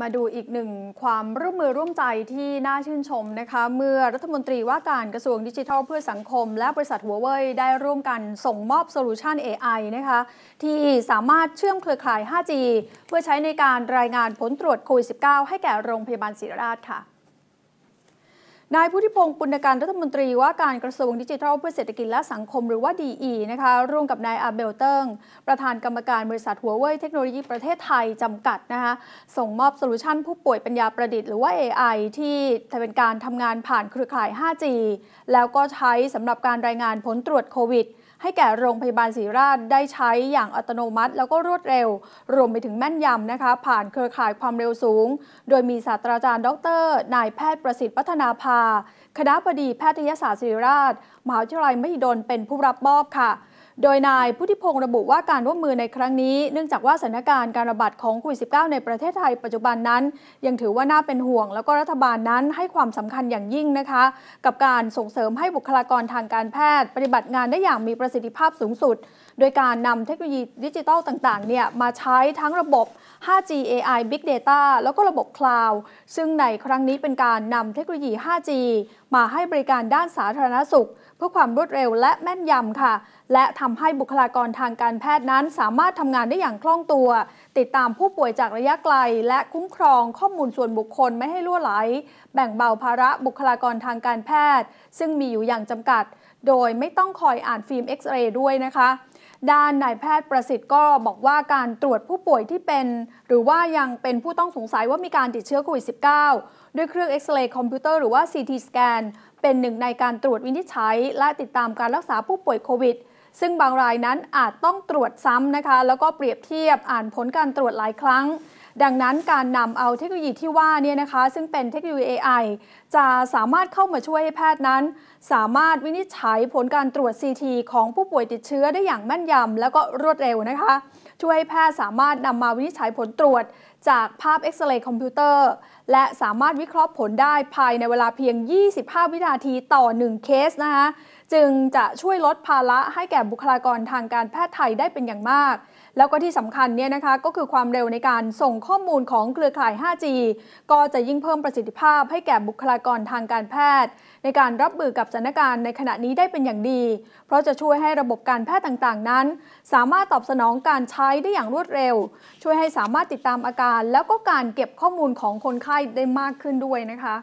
มาดูอีกหนึ่งความร่วมมือร่วมใจที่น่าชื่นชมนะคะ เมื่อรัฐมนตรีว่าการกระทรวงดิจิทัลเพื่อสังคม และบริษัทหัวเว่ยได้ร่วมกันส่งมอบโซลูชัน AI นะคะ ที่สามารถเชื่อมเครือข่าย 5G เพื่อใช้ในการรายงานผลตรวจโควิด -19 ให้แก่โรงพยาบาลศิริราชค่ะนายพุทธิพงศ์ ปุณการรัฐมนตรีว่าการกระทรวงดิจิทัลเพื่อเศรษฐกิจและสังคมหรือว่าอีนะคะร่วมกับนายอาเบลเติงประธานกรรมการบริษัทหัวเว่ยเทคโนโลยีประเทศไทย จำกัดนะคะส่งมอบโซลูชันผู้ป่วยปัญญาประดิษฐ์หรือว่า AI ที่เป็นการทำงานผ่านเครือข่าย 5G แล้วก็ใช้สำหรับการรายงานผลตรวจโควิดให้แก่โรงพยาบาลศรีราชได้ใช้อย่างอัตโนมัติ แล้วก็รวดเร็ว รวมไปถึงแม่นยำนะคะผ่านเครือข่ายความเร็วสูง โดยมีศาสตราจารย์ดรนายแพทย์ประสิทธิ์พัฒนาภาาคณะบดีแพทยศาสตร์ศิริราชมหาวิทยาลัยมหิดลเป็นผู้รับมอบค่ะโดย นายพุทธิพงศ์ระบุว่าการร่วมมือในครั้งนี้เนื่องจากว่าสถานการณ์การระบาดของโควิด -19 ในประเทศไทยปัจจุบันนั้น ยังถือว่าน่าเป็นห่วงแล้วก็รัฐบาลนั้นให้ความสำคัญอย่างยิ่งนะคะ กับการส่งเสริมให้บุคลากรทางการแพทย์ ปฏิบัติงานได้อย่างมีประสิทธิภาพสูงสุด โดยการนำเทคโนโลยีดิจิทัลต่างๆเนี่ยมาใช้ทั้งระบบ 5G AI Big Data แล้วก็ระบบคลาวด์ซึ่งในครั้งนี้เป็นการนำเทคโนโลยี 5G มาให้บริการด้านสาธารณสุข เพื่อความรวดเร็วและแม่นยำค่ะและทำให้บุคลากรทางการแพทย์นั้น สามารถทำงานได้อย่างคล่องตัว ติดตามผู้ป่วยจากระยะไกล และคุ้มครองข้อมูลส่วนบุคคลไม่ให้ล่วไหล แบ่งเบาภาระบุคลากรทางการแพทย์ ซึ่งมีอยู่อย่างจำกัด โดยไม่ต้องคอยอ่านฟิล์มเอ็กซเรย์ด้วยนะคะ ด้านนายแพทย์ประสิทธิ์ก็บอกว่าการตรวจผู้ป่วยที่เป็น หรือว่ายังเป็นผู้ต้องสงสัยว่ามีการติดเชื้อโควิด -19 ด้วยเครื่องเอ็กซเรย์คอมพิวเตอร์หรือว่า CT สแกนเป็นหนึ่งในการตรวจวินิจฉัยและติดตามการรักษาผู้ป่วยโควิด -19 ซึ่งบางรายนั้นอาจต้องตรวจซ้ำนะคะ แล้วก็เปรียบเทียบอ่านผลการตรวจหลายครั้ง ดังนั้นการนำเอาเทคโนโลยีที่ว่าเนี่ยนะคะ ซึ่งเป็นเทคโนโลยี AI จะสามารถเข้ามาช่วยให้แพทย์นั้น สามารถวินิจฉัยผลการตรวจ CT ของผู้ป่วยติดเชื้อได้อย่างแม่นยำแล้วก็รวดเร็วนะคะ ช่วยให้แพทย์สามารถนำมาวินิจฉัยผลตรวจจากภาพเอ็กซเรย์คอมพิวเตอร์และสามารถวิเคราะห์ผลได้ภายในเวลาเพียง 25 วินาทีต่อ 1 เคสนะคะจึงจะช่วยลดภาระให้แก่บุคลากรทางการแพทย์ไทยได้เป็นอย่างมาก แล้วก็ที่สำคัญเนี่ยนะคะ ก็คือความเร็วในการส่งข้อมูลของเครือข่าย 5G ก็จะยิ่งเพิ่มประสิทธิภาพให้แก่บุคลากรทางการแพทย์ ในการรับมือกับสถานการณ์ในขณะนี้ได้เป็นอย่างดี เพราะจะช่วยให้ระบบการแพทย์ต่างๆ นั้น สามารถตอบสนองการใช้ได้อย่างรวดเร็ว ช่วยให้สามารถติดตามอาการการแล้วก็การเก็บข้อมูลของคนไข้ได้มากขึ้นด้วยนะคะ